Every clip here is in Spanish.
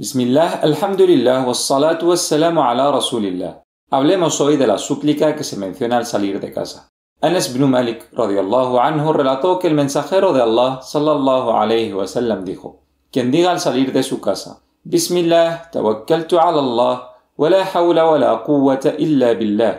بسم الله, الحمد لله والصلاة والسلام على رسول الله. Hablemos hoy de la súplica que se menciona al salir de casa. Anas ibn Malik radiallahu anhu relató que el mensajero de Allah sallallahu alayhi wa sallam dijo: Quien diga al salir de su casa, Bismillah, tawakkaltu ala Allah, wa la hawla wa la quwwata illa billah.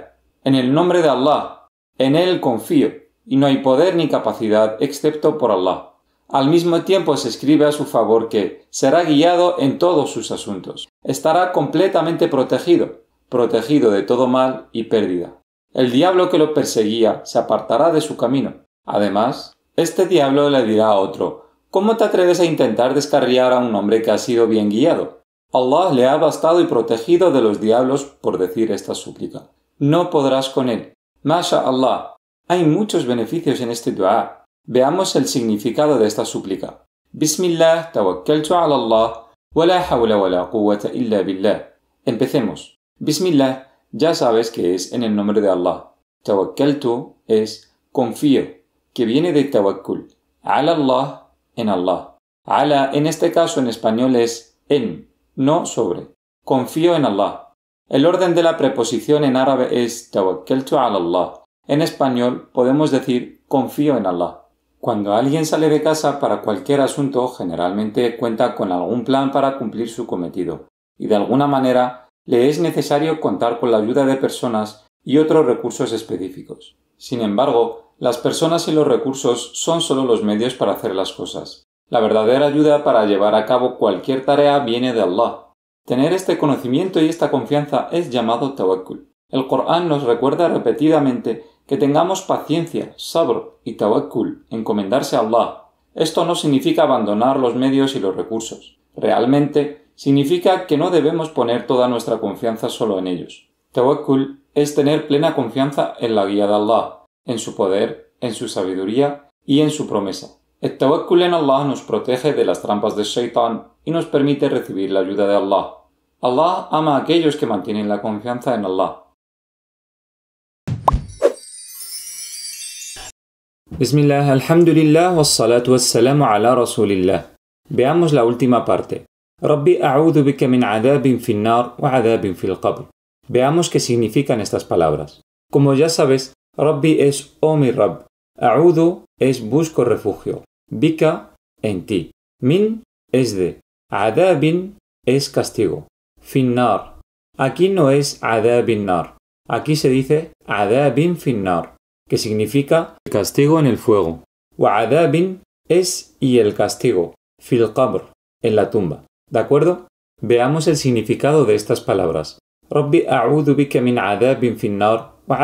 En el nombre de Allah, en él confío, y no hay poder ni capacidad excepto por Allah. Al mismo tiempo se escribe a su favor que será guiado en todos sus asuntos, estará completamente protegido, protegido de todo mal y pérdida. El diablo que lo perseguía se apartará de su camino. Además, este diablo le dirá a otro, ¿cómo te atreves a intentar descarriar a un hombre que ha sido bien guiado? Allah le ha bastado y protegido de los diablos por decir esta súplica. No podrás con él. Masha Allah, hay muchos beneficios en este dua Veamos el significado de esta súplica. Bismillah, tawakkaltu ala Allah, wa hawla wa la quwwata illa billah. Empecemos. Bismillah ya sabes que es en el nombre de Allah. Tawakkaltu es confío, que viene de tawakkul. Ala Allah, en Allah. Ala en este caso en español es en, no sobre. Confío en Allah. El orden de la preposición en árabe es tawakkaltu ala Allah. En español podemos decir confío en Allah. Cuando alguien sale de casa para cualquier asunto, generalmente cuenta con algún plan para cumplir su cometido, y de alguna manera le es necesario contar con la ayuda de personas y otros recursos específicos. Sin embargo, las personas y los recursos son solo los medios para hacer las cosas. La verdadera ayuda para llevar a cabo cualquier tarea viene de Allah. Tener este conocimiento y esta confianza es llamado tawakkul. El Corán nos recuerda repetidamente que tengamos paciencia, sabr y tawakkul, encomendarse a Allah. Esto no significa abandonar los medios y los recursos. Realmente significa que no debemos poner toda nuestra confianza solo en ellos. Tawakkul es tener plena confianza en la guía de Allah, en su poder, en su sabiduría y en su promesa. El tawakkul en Allah nos protege de las trampas de Shaitan y nos permite recibir la ayuda de Allah. Allah ama a aquellos que mantienen la confianza en Allah. Bismillah, alhamdulillah, wassalatu wassalamu ala rasulillah. Veamos la última parte. Rabbi a'udhu bika min adabin fin nar wa adabin fil qabr. Veamos qué significan estas palabras. Como ya sabes, Rabbi es oh mi Rab. A'udhu es busco refugio. Bika en ti. Min es de. Adabin es castigo. Fin nar. Aquí no es adabin nar. Aquí se dice adabin nar que significa el castigo en el fuego. Wa'adabin es y el castigo, fil qabr, en la tumba. ¿De acuerdo? Veamos el significado de estas palabras. Rabbi a'udhu bika min adabin fil nar wa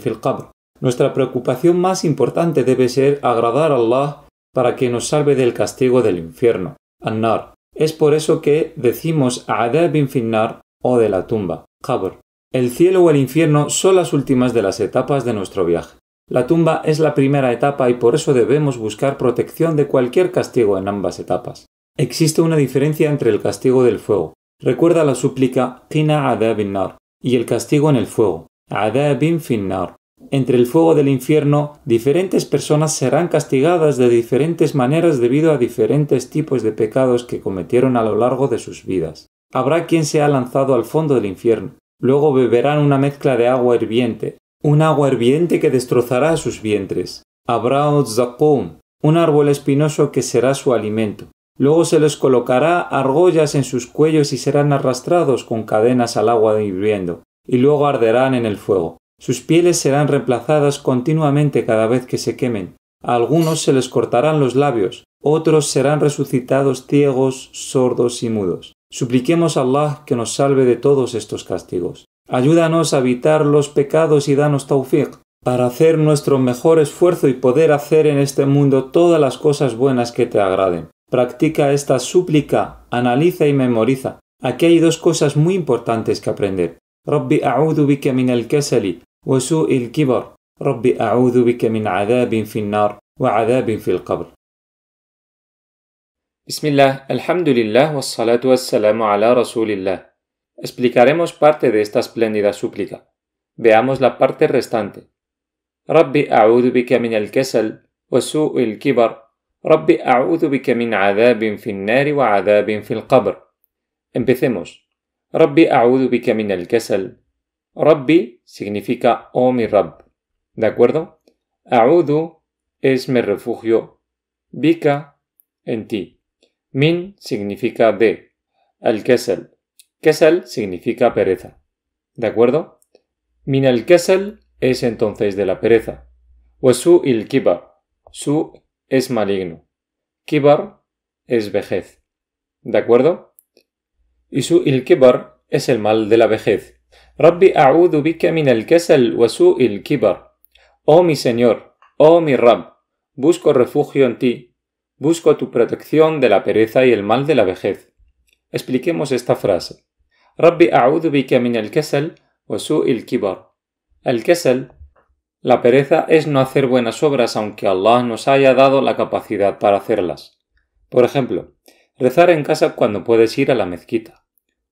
fil qabr. Nuestra preocupación más importante debe ser agradar a Allah para que nos salve del castigo del infierno, al-nar. Es por eso que decimos adabin fil nar o de la tumba, qabr. El cielo o el infierno son las últimas de las etapas de nuestro viaje. La tumba es la primera etapa y por eso debemos buscar protección de cualquier castigo en ambas etapas. Existe una diferencia entre el castigo del fuego, recuerda la súplica Tina adabin nar, y el castigo en el fuego, adabin finnar. Entre el fuego del infierno, diferentes personas serán castigadas de diferentes maneras debido a diferentes tipos de pecados que cometieron a lo largo de sus vidas. Habrá quien se ha lanzado al fondo del infierno, luego beberán una mezcla de agua hirviente, un agua hirviente que destrozará sus vientres. Habrá un árbol espinoso que será su alimento. Luego se les colocará argollas en sus cuellos y serán arrastrados con cadenas al agua hirviendo, y luego arderán en el fuego. Sus pieles serán reemplazadas continuamente cada vez que se quemen. A algunos se les cortarán los labios, otros serán resucitados ciegos, sordos y mudos. Supliquemos a Allah que nos salve de todos estos castigos. Ayúdanos a evitar los pecados y danos tawfiq para hacer nuestro mejor esfuerzo y poder hacer en este mundo todas las cosas buenas que te agraden. Practica esta súplica, analiza y memoriza. Aquí hay dos cosas muy importantes que aprender. wa wa Bismillah, ala rasulillah. Explicaremos parte de esta espléndida súplica. Veamos la parte restante. Rabbi a'udhu bika min al-kasal wa su'il kibar. Rabbi a'udhu bika min fi an-nar wa fi al qabr. Empecemos. Rabbi a'udhu bika min al-kasal. Rabbi significa oh mi Rabb. ¿De acuerdo? A'udhu es mi refugio. Bika en ti. Min significa de. Al-kasal Kessel significa pereza. ¿De acuerdo? Min el Kessel es entonces de la pereza. su il kibar. Su es maligno. Kibar es vejez. ¿De acuerdo? Y su il kibar es el mal de la vejez. Rabbi a'udu bika min al kesel wa il kibar. Oh mi Señor, oh mi Rab, busco refugio en ti, busco tu protección de la pereza y el mal de la vejez. Expliquemos esta frase. El kesel, la pereza, es no hacer buenas obras aunque Allah nos haya dado la capacidad para hacerlas. Por ejemplo, rezar en casa cuando puedes ir a la mezquita.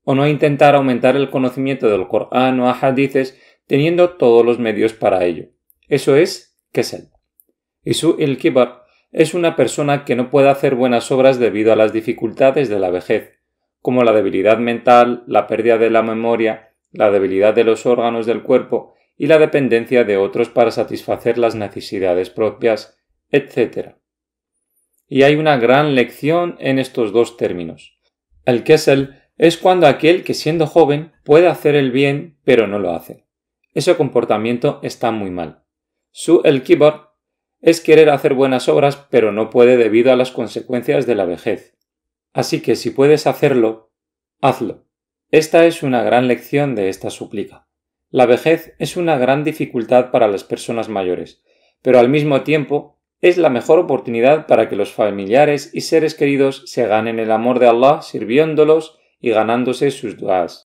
O no intentar aumentar el conocimiento del Corán o hadices teniendo todos los medios para ello. Eso es kesel. Y su el kibar es una persona que no puede hacer buenas obras debido a las dificultades de la vejez, como la debilidad mental, la pérdida de la memoria, la debilidad de los órganos del cuerpo y la dependencia de otros para satisfacer las necesidades propias, etc. Y hay una gran lección en estos dos términos. El Kessel es cuando aquel que siendo joven puede hacer el bien pero no lo hace. Ese comportamiento está muy mal. Su el kibor es querer hacer buenas obras pero no puede debido a las consecuencias de la vejez. Así que si puedes hacerlo, hazlo. Esta es una gran lección de esta súplica. La vejez es una gran dificultad para las personas mayores, pero al mismo tiempo es la mejor oportunidad para que los familiares y seres queridos se ganen el amor de Allah sirviéndolos y ganándose sus duas.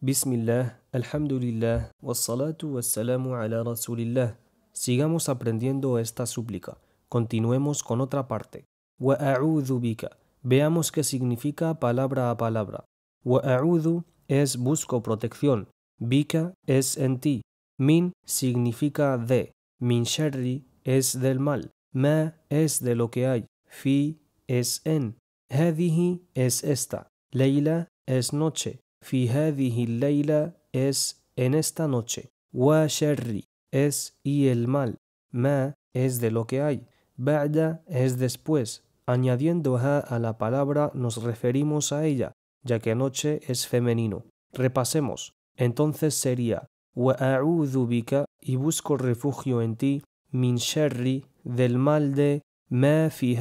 Bismillah, alhamdulillah, wassalatu wassalamu ala Sigamos aprendiendo esta súplica. Continuemos con otra parte. Veamos qué significa palabra a palabra. Wa'a'udhu es busco protección. Bika es en ti. Min significa de. Min sherri es del mal. Ma es de lo que hay. Fi es en. Hadihi es esta. Leila es noche. Fi hadihi leila es en esta noche. Wa sherri es y el mal. Ma es de lo que hay. Ba'da es después. Añadiendo ha a la palabra nos referimos a ella, ya que noche es femenino. Repasemos. Entonces sería bika y busco refugio en ti min sherri del mal de ma fi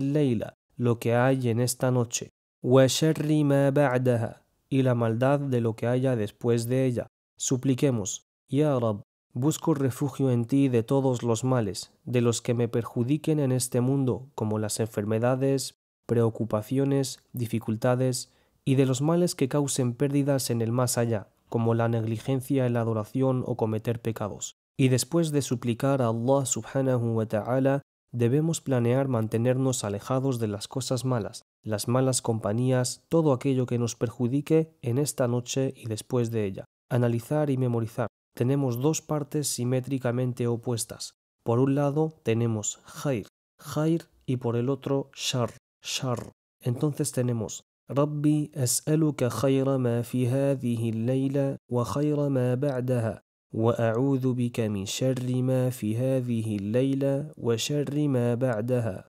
leila lo que hay en esta noche wa sherri ma ba'daha y la maldad de lo que haya después de ella. Supliquemos, Ya Rab, Busco refugio en ti de todos los males, de los que me perjudiquen en este mundo, como las enfermedades, preocupaciones, dificultades, y de los males que causen pérdidas en el más allá, como la negligencia en la adoración o cometer pecados. Y después de suplicar a Allah subhanahu wa ta'ala, debemos planear mantenernos alejados de las cosas malas, las malas compañías, todo aquello que nos perjudique en esta noche y después de ella. Analizar y memorizar, tenemos dos partes simétricamente opuestas. Por un lado tenemos Jair, Jair y por el otro Shar, Shar. Entonces tenemos ربي أسألك خير ما في هذه الليلة وخير ما بعدها وأعوذ بك من شر ما في هذه الليلة وشر ما بعدها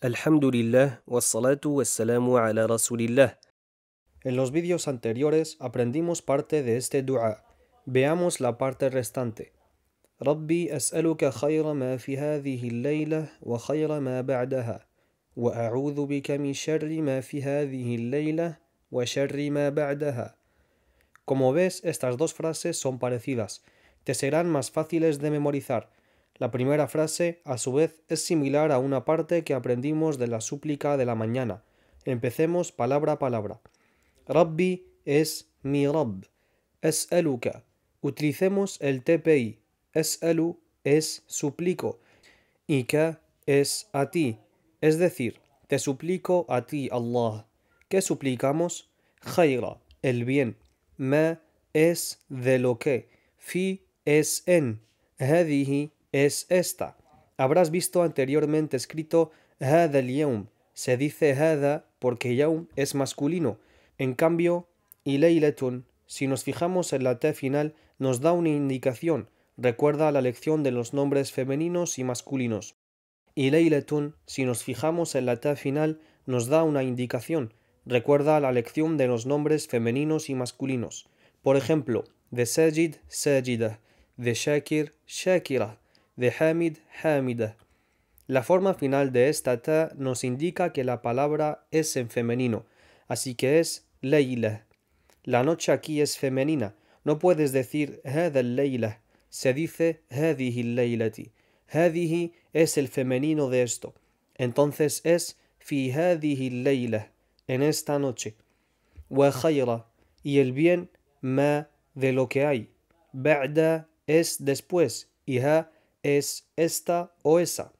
alhamdulillah, wassalatu ala rasulillah. En los vídeos anteriores aprendimos parte de este dua. Veamos la parte restante. hadhihi al خير wa ma wa wa sharri Como ves, estas dos frases son parecidas. Te serán más fáciles de memorizar. La primera frase, a su vez, es similar a una parte que aprendimos de la súplica de la mañana. Empecemos palabra a palabra. Rabbi es mi rab. Es eluka. Utilicemos el TPI. Es elu es suplico. Y que es a ti. Es decir, te suplico a ti, Allah. ¿Qué suplicamos? Jaira, el bien. Me es de lo que. Fi es en. Hadihi es esta. Habrás visto anteriormente escrito HADEL yawm Se dice Hada porque yaum es masculino. En cambio, ILEILETUN, si nos fijamos en la T final, nos da una indicación. Recuerda la lección de los nombres femeninos y masculinos. ILEILETUN, si nos fijamos en la T final, nos da una indicación. Recuerda la lección de los nombres femeninos y masculinos. Por ejemplo, de Sajid, Sajida, de Shakir, Shakira de Hamid Hamida. La forma final de esta ta nos indica que la palabra es en femenino, así que es Leila. La noche aquí es femenina. No puedes decir hada Leila. Se dice hadihi leilati. Hadihi es el femenino de esto. Entonces es fi hadihi En esta noche. y el bien ma de lo que hay. Ba'da es después y ha es esta o esa.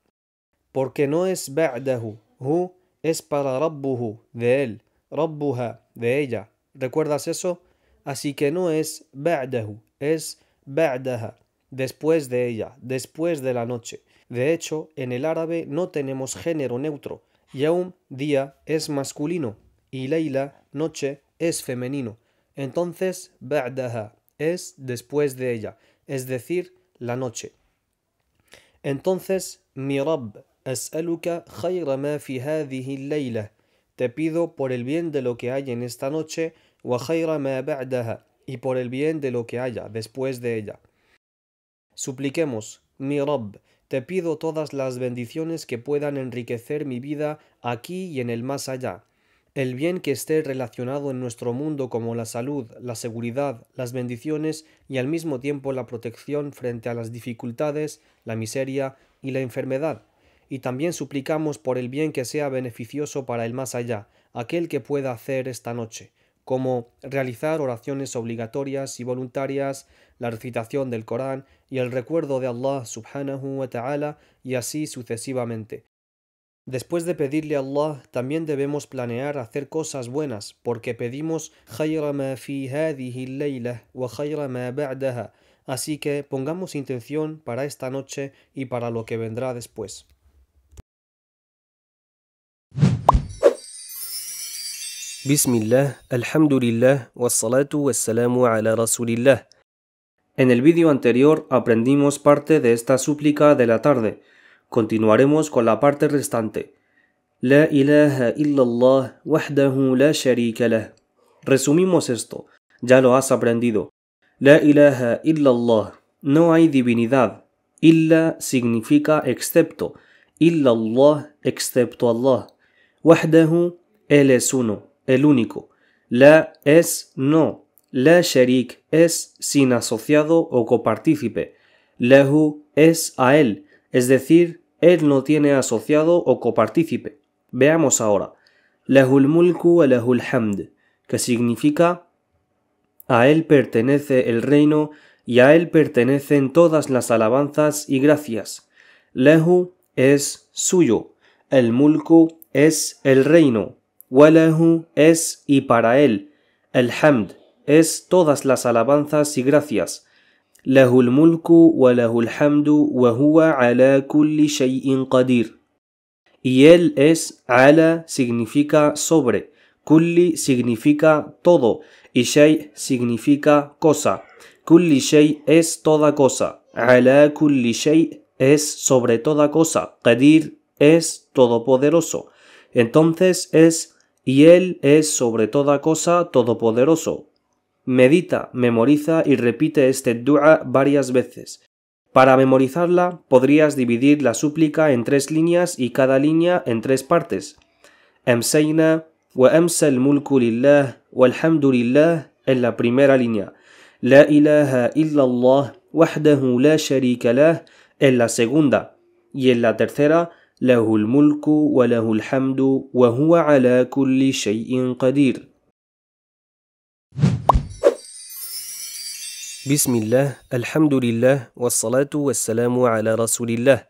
Porque no es ba'dahu, hu es para rabbuhu, de él, rabbuha, de ella. ¿Recuerdas eso? Así que no es ba'dahu, es ba'daha, después de ella, después de la noche. De hecho, en el árabe no tenemos género neutro. Yaum, día, es masculino y Leila, noche, es femenino. Entonces, ba'daha es después de ella, es decir, la noche. Entonces, mi Rab, khayra fi Te pido por el bien de lo que hay en esta noche, y por el bien de lo que haya después de ella. Supliquemos, mi Rab, te pido todas las bendiciones que puedan enriquecer mi vida aquí y en el más allá. El bien que esté relacionado en nuestro mundo como la salud, la seguridad, las bendiciones y al mismo tiempo la protección frente a las dificultades, la miseria y la enfermedad. Y también suplicamos por el bien que sea beneficioso para el más allá, aquel que pueda hacer esta noche, como realizar oraciones obligatorias y voluntarias, la recitación del Corán y el recuerdo de Allah subhanahu wa ta'ala y así sucesivamente Después de pedirle a Allah, también debemos planear hacer cosas buenas, porque pedimos Así que pongamos intención para esta noche y para lo que vendrá después. Bismillah, alhamdulillah, ala En el vídeo anterior aprendimos parte de esta súplica de la tarde. Continuaremos con la parte restante. La ilaha illallah Resumimos esto, ya lo has aprendido. La ilaha illallah, no hay divinidad. Illa significa excepto. Illallah, excepto Allah. Wahdahu, él es uno, el único. La es no. La sharik es sin asociado o copartícipe. Lahu es a él es decir, él no tiene asociado o copartícipe. Veamos ahora. LEHUL mulku LEHUL hamd, que significa a él pertenece el reino y a él pertenecen todas las alabanzas y gracias. LEHU es suyo, el mulku es el reino, WELEHU es y para él, el hamd es todas las alabanzas y gracias. له الملك وله الحمد وهو على كل شيء Y él es ala significa sobre, kulli significa todo y shay significa cosa. Kulli shay es toda cosa. Ala kulli shay es sobre toda cosa. Qadir es todopoderoso. Entonces es y él es sobre toda cosa todopoderoso. Medita, memoriza y repite este dua varias veces. Para memorizarla podrías dividir la súplica en tres líneas y cada línea en tres partes. Amsayna wa amsal mulku lillah walhamdulillah en la primera línea. La ilaha illallah wahdahu la sharika lah en la segunda. Y en la tercera, lahul mulku wa lahul hamdu wa huwa ala kulli shay'in qadir. Bismillah, Alhamdulillah, wassalatu wassalamu ala rasulillah.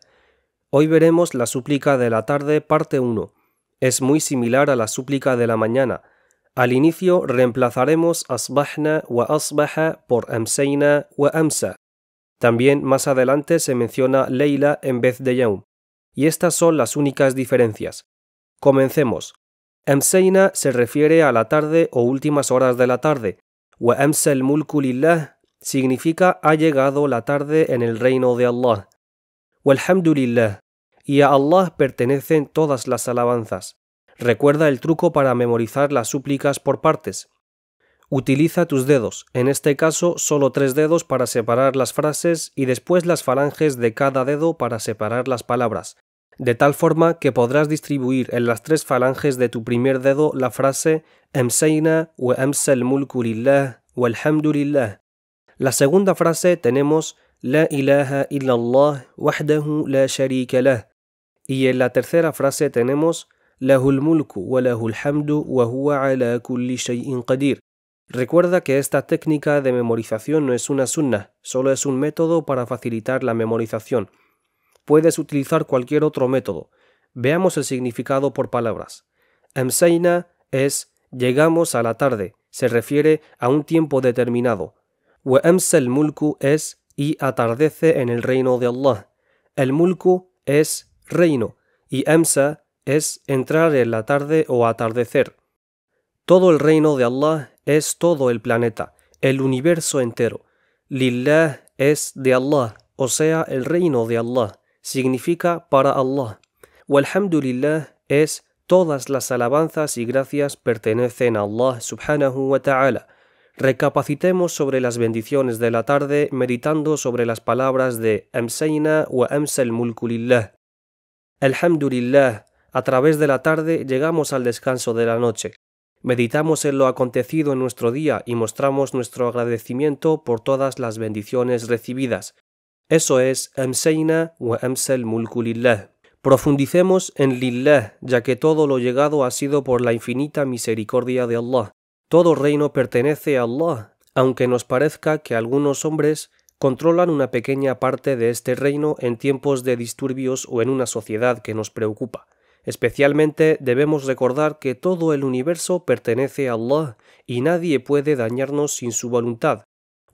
Hoy veremos la súplica de la tarde, parte 1. Es muy similar a la súplica de la mañana. Al inicio reemplazaremos asbahna wa asbaha por amsayna wa amsa. También más adelante se menciona leila en vez de yaum. Y estas son las únicas diferencias. Comencemos. amseina se refiere a la tarde o últimas horas de la tarde. Wa amsa mulku significa ha llegado la tarde en el reino de Allah. Walhamdulillah, y a Allah pertenecen todas las alabanzas. Recuerda el truco para memorizar las súplicas por partes. Utiliza tus dedos, en este caso solo tres dedos para separar las frases y después las falanges de cada dedo para separar las palabras, de tal forma que podrás distribuir en las tres falanges de tu primer dedo la frase wa la segunda frase tenemos La ilaha illallah wahdahu la sharika lah. Y en la tercera frase tenemos Lahul mulku wa hamdu wa huwa ala kulli shay'in qadir. Recuerda que esta técnica de memorización no es una sunna, solo es un método para facilitar la memorización. Puedes utilizar cualquier otro método. Veamos el significado por palabras. Amsayna es llegamos a la tarde, se refiere a un tiempo determinado el mulku es y atardece en el reino de Allah. El mulku es reino y amsa es entrar en la tarde o atardecer. Todo el reino de Allah es todo el planeta, el universo entero. Lillah es de Allah, o sea, el reino de Allah, significa para Allah. Walhamdulillah es todas las alabanzas y gracias pertenecen a Allah subhanahu wa ta'ala Recapacitemos sobre las bendiciones de la tarde meditando sobre las palabras de Emseina wa Amsal El Alhamdulillah, a través de la tarde llegamos al descanso de la noche. Meditamos en lo acontecido en nuestro día y mostramos nuestro agradecimiento por todas las bendiciones recibidas. Eso es Emseina wa Amsal Profundicemos en Lillah, ya que todo lo llegado ha sido por la infinita misericordia de Allah. Todo reino pertenece a Allah, aunque nos parezca que algunos hombres controlan una pequeña parte de este reino en tiempos de disturbios o en una sociedad que nos preocupa. Especialmente debemos recordar que todo el universo pertenece a Allah y nadie puede dañarnos sin su voluntad.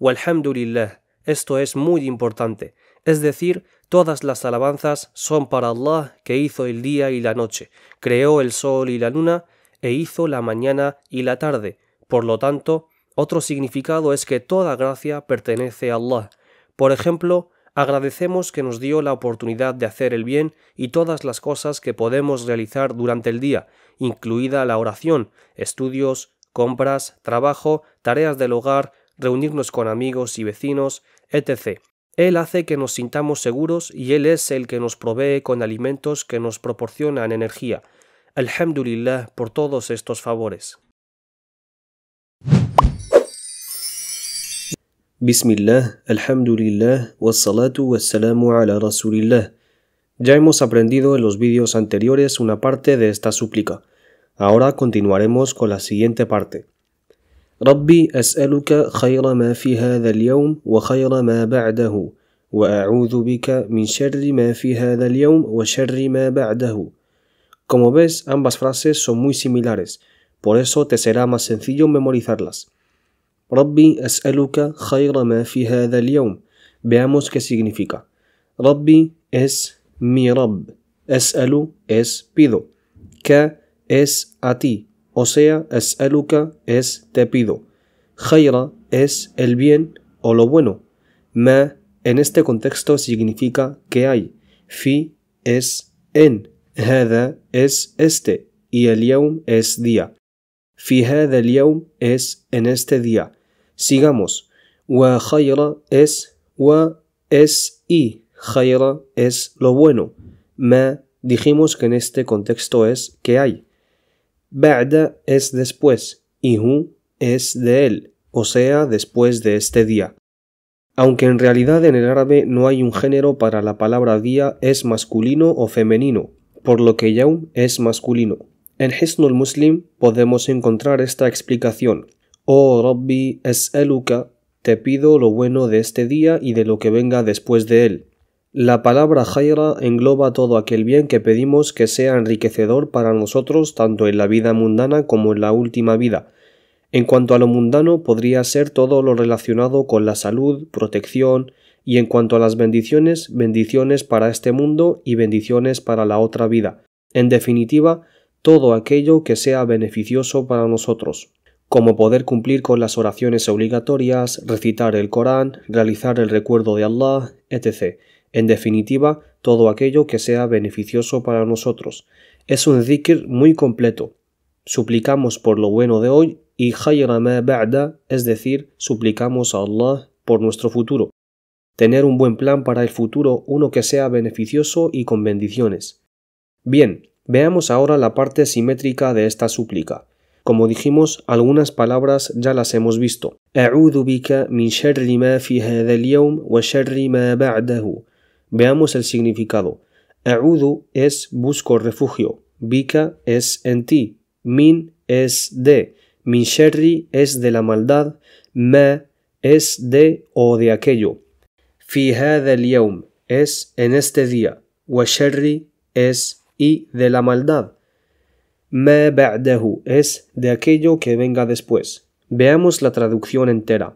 Walhamdulillah, esto es muy importante, es decir, todas las alabanzas son para Allah que hizo el día y la noche, creó el sol y la luna, e hizo la mañana y la tarde, por lo tanto, otro significado es que toda gracia pertenece a Allah. Por ejemplo, agradecemos que nos dio la oportunidad de hacer el bien y todas las cosas que podemos realizar durante el día, incluida la oración, estudios, compras, trabajo, tareas del hogar, reunirnos con amigos y vecinos, etc. Él hace que nos sintamos seguros y Él es el que nos provee con alimentos que nos proporcionan energía. Alhamdulillah por todos estos favores. بسم الله, alhamdulillah, wassalatu wassalamu ala rasulillah. Ya hemos aprendido en los vídeos anteriores una parte de esta súplica. Ahora continuaremos con la siguiente parte. ربي أسألك خير ما في هذا اليوم وخير ما بعده وأعوذ بك من شر ما في هذا wa وشر ma ba'dahu Como ves, ambas frases son muy similares, por eso te será más sencillo memorizarlas. Rabbi es khayra ma fi هذا al Veamos qué significa. Rabbi es mi Es elu es pido. Ka es a ti. O sea, eluka es te pido. Khayra es el bien o lo bueno. Ma en este contexto significa que hay. Fi es en. Hada es este. Y el yaum es día es en este día. Sigamos. Wa khayra es wa es y khayra es lo bueno. Ma dijimos que en este contexto es que hay. Ba'da es después y hu es de él, o sea, después de este día. Aunque en realidad en el árabe no hay un género para la palabra día es masculino o femenino, por lo que yaum es masculino. En Hisnul Muslim podemos encontrar esta explicación. Oh es eluka, te pido lo bueno de este día y de lo que venga después de él. La palabra jaira engloba todo aquel bien que pedimos que sea enriquecedor para nosotros tanto en la vida mundana como en la última vida. En cuanto a lo mundano podría ser todo lo relacionado con la salud, protección, y en cuanto a las bendiciones, bendiciones para este mundo y bendiciones para la otra vida. En definitiva, todo aquello que sea beneficioso para nosotros, como poder cumplir con las oraciones obligatorias, recitar el Corán, realizar el recuerdo de Allah, etc. En definitiva, todo aquello que sea beneficioso para nosotros. Es un zikr muy completo. Suplicamos por lo bueno de hoy y ma ba'da, es decir, suplicamos a Allah por nuestro futuro. Tener un buen plan para el futuro, uno que sea beneficioso y con bendiciones. Bien, Veamos ahora la parte simétrica de esta súplica. Como dijimos, algunas palabras ya las hemos visto. Veamos el significado. A'udhu es busco refugio. Bika es en ti. Min es de. Min es de la maldad. Ma es de o de aquello. Fi hadha es en este día. Wa es y de la maldad. Me ba'dahu es de aquello que venga después. Veamos la traducción entera.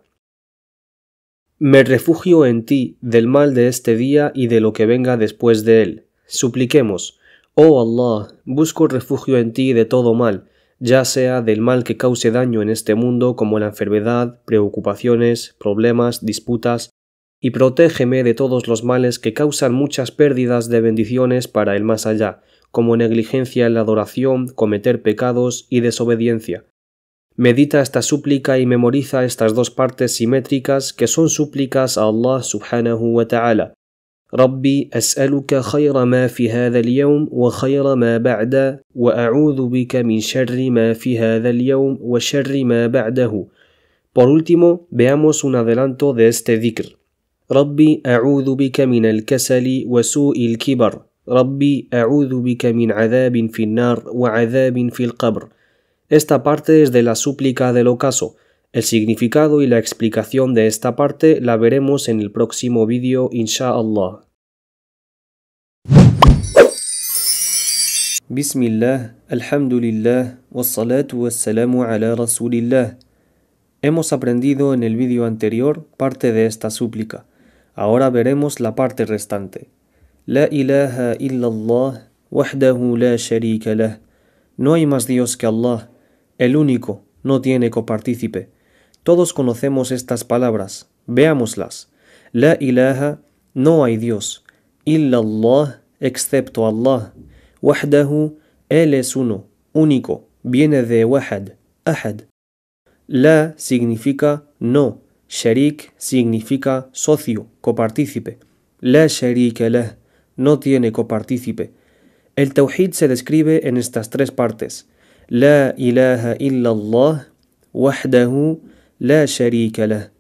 Me refugio en ti del mal de este día y de lo que venga después de él. Supliquemos, oh Allah, busco refugio en ti de todo mal, ya sea del mal que cause daño en este mundo como la enfermedad, preocupaciones, problemas, disputas, y protégeme de todos los males que causan muchas pérdidas de bendiciones para el más allá, como negligencia en la adoración, cometer pecados y desobediencia. Medita esta súplica y memoriza estas dos partes simétricas que son súplicas a Allah subhanahu wa ta'ala. Rabbi, as'aluka khayra ma fi hadha al-yawm wa khayra ma ba'da wa a'udhu bika min sharri ma fi hadha al-yawm wa sharri ma ba'dahu. Por último, veamos un adelanto de este dhikr. Rabbi, a'udhu bika min al-kasali wa su'i kibar esta parte es de la súplica del ocaso. El significado y la explicación de esta parte la veremos en el próximo vídeo, inshallah. Bismillah, alhamdulillah, wassalatu wassalamu ala rasulillah. Hemos aprendido en el vídeo anterior parte de esta súplica. Ahora veremos la parte restante. La ilaha illallah, wahdahu la sharika lah. No hay más Dios que Allah, el único, no tiene copartícipe. Todos conocemos estas palabras, veámoslas. La ilaha, no hay Dios. Illallah, excepto Allah. Wahdahu, Él es uno, único, viene de wahad, ahad. La significa no, sharik significa socio, copartícipe. La sharika lah, no tiene copartícipe. El tawhid se describe en estas tres partes. La ilaha illallah, wahdahu, la sharika lah.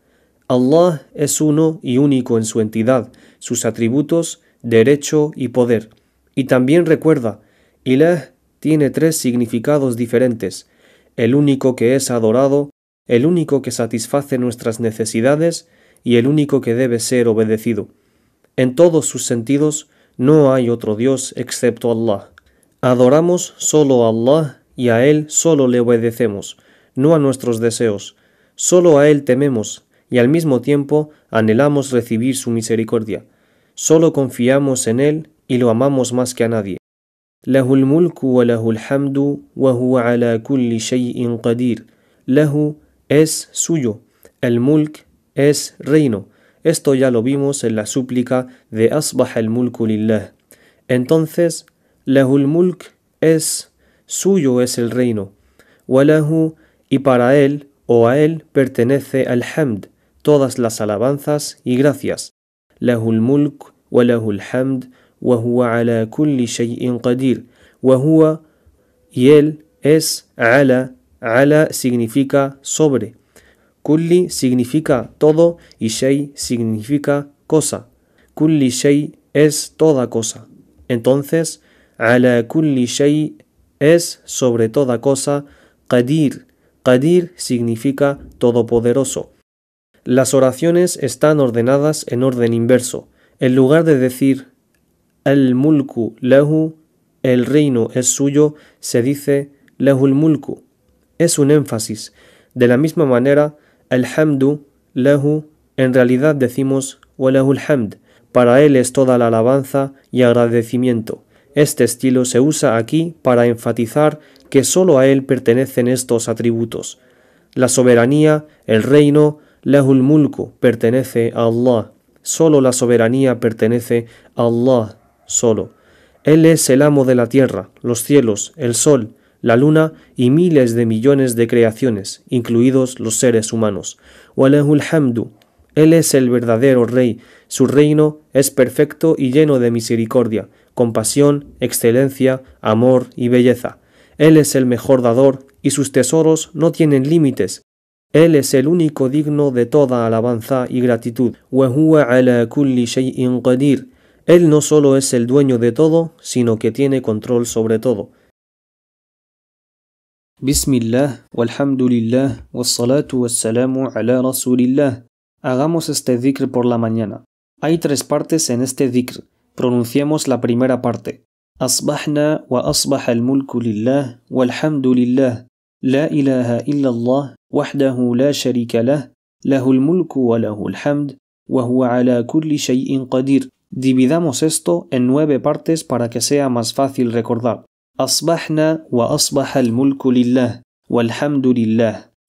Allah es uno y único en su entidad, sus atributos, derecho y poder. Y también recuerda, ilah tiene tres significados diferentes. El único que es adorado, el único que satisface nuestras necesidades y el único que debe ser obedecido. En todos sus sentidos, no hay otro Dios excepto Allah. Adoramos solo a Allah y a Él solo le obedecemos, no a nuestros deseos. Solo a Él tememos y al mismo tiempo anhelamos recibir su misericordia. Solo confiamos en Él y lo amamos más que a nadie. es suyo. El mulk es reino. Esto ya lo vimos en la súplica de Asbah al Mulku Entonces, Lahul Mulk es suyo es el reino. Walahu y para él o a él pertenece al Hamd, todas las alabanzas y gracias. Lahul Mulk Lahul Hamd ala ala kulli shay'in qadir, y él es ala ala significa sobre Kulli significa todo y Shay significa cosa. Kulli Shay es toda cosa. Entonces, ala kulli shei es sobre toda cosa qadir. Qadir significa todopoderoso. Las oraciones están ordenadas en orden inverso. En lugar de decir el mulku Lehu, el reino es suyo, se dice lehul mulku. Es un énfasis. De la misma manera, Alhamdu, lehu, en realidad decimos walahul hamd, para él es toda la alabanza y agradecimiento. Este estilo se usa aquí para enfatizar que sólo a él pertenecen estos atributos. La soberanía, el reino, lehul mulku, pertenece a Allah. Sólo la soberanía pertenece a Allah, solo. Él es el amo de la tierra, los cielos, el sol, la luna y miles de millones de creaciones, incluidos los seres humanos. Él es el verdadero rey, su reino es perfecto y lleno de misericordia, compasión, excelencia, amor y belleza. Él es el mejor dador y sus tesoros no tienen límites. Él es el único digno de toda alabanza y gratitud. Él no solo es el dueño de todo, sino que tiene control sobre todo. بسم الله, والحمد لله والصلاة والسلام على رسول الله. Hagamos este dhikr por la mañana. Hay tres partes en este dhikr. Pronunciemos la primera parte. أصبحنا وأصبح الملك لله والحمد لله لا إله إلا الله وحده لا شريك له له الملك وله الحمد وهو على كل شيء قدير. Dividamos esto en nueve partes para que sea más fácil recordar. wa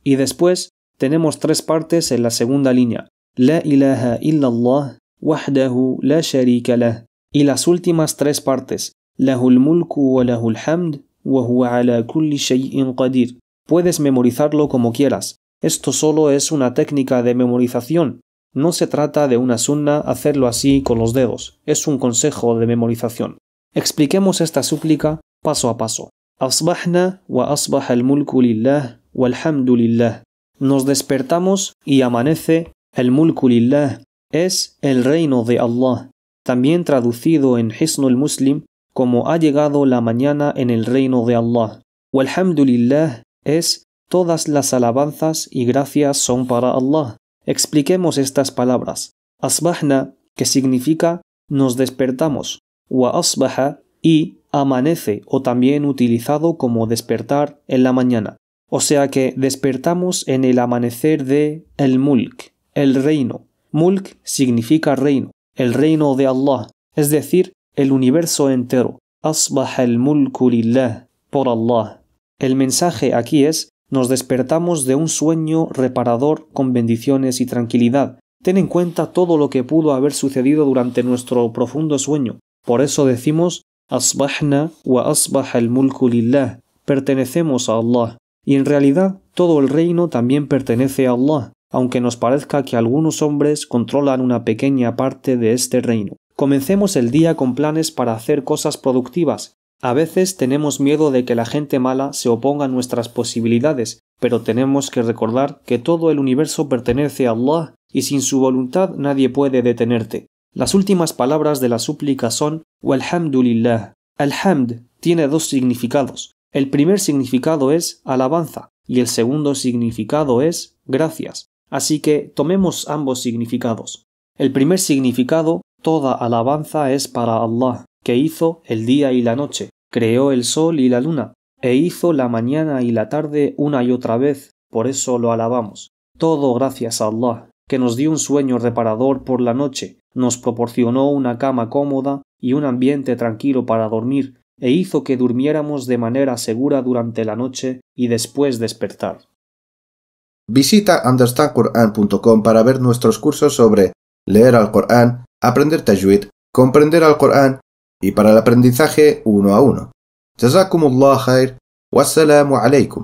Y después tenemos tres partes en la segunda línea. La ilaha Y las últimas tres partes. Lahul mulku wa hamd wa ala Puedes memorizarlo como quieras. Esto solo es una técnica de memorización. No se trata de una sunna hacerlo así con los dedos. Es un consejo de memorización. Expliquemos esta súplica paso a paso. Asbahna wa asbaha al mulku walhamdulillah. Nos despertamos y amanece el mulku Es el reino de Allah. También traducido en Hisnul Muslim como ha llegado la mañana en el reino de Allah. Walhamdulillah es todas las alabanzas y gracias son para Allah. Expliquemos estas palabras. Asbahna, que significa nos despertamos, wa y amanece o también utilizado como despertar en la mañana. O sea que despertamos en el amanecer de el mulk, el reino. Mulk significa reino, el reino de Allah, es decir, el universo entero. Asbah al mulku por Allah. El mensaje aquí es, nos despertamos de un sueño reparador con bendiciones y tranquilidad. Ten en cuenta todo lo que pudo haber sucedido durante nuestro profundo sueño. Por eso decimos Asbahna wa asbah al mulku Pertenecemos a Allah. Y en realidad todo el reino también pertenece a Allah, aunque nos parezca que algunos hombres controlan una pequeña parte de este reino. Comencemos el día con planes para hacer cosas productivas. A veces tenemos miedo de que la gente mala se oponga a nuestras posibilidades, pero tenemos que recordar que todo el universo pertenece a Allah y sin su voluntad nadie puede detenerte. Las últimas palabras de la súplica son Walhamdulillah. Alhamd tiene dos significados. El primer significado es alabanza y el segundo significado es gracias. Así que tomemos ambos significados. El primer significado, toda alabanza es para Allah, que hizo el día y la noche, creó el sol y la luna, e hizo la mañana y la tarde una y otra vez, por eso lo alabamos. Todo gracias a Allah, que nos dio un sueño reparador por la noche, nos proporcionó una cama cómoda y un ambiente tranquilo para dormir, e hizo que durmiéramos de manera segura durante la noche y después despertar. Visita understandquran.com para ver nuestros cursos sobre leer al Corán, aprender tajwid, comprender al Corán y para el aprendizaje uno a uno. Jazakumullah khair. Wassalamu alaikum.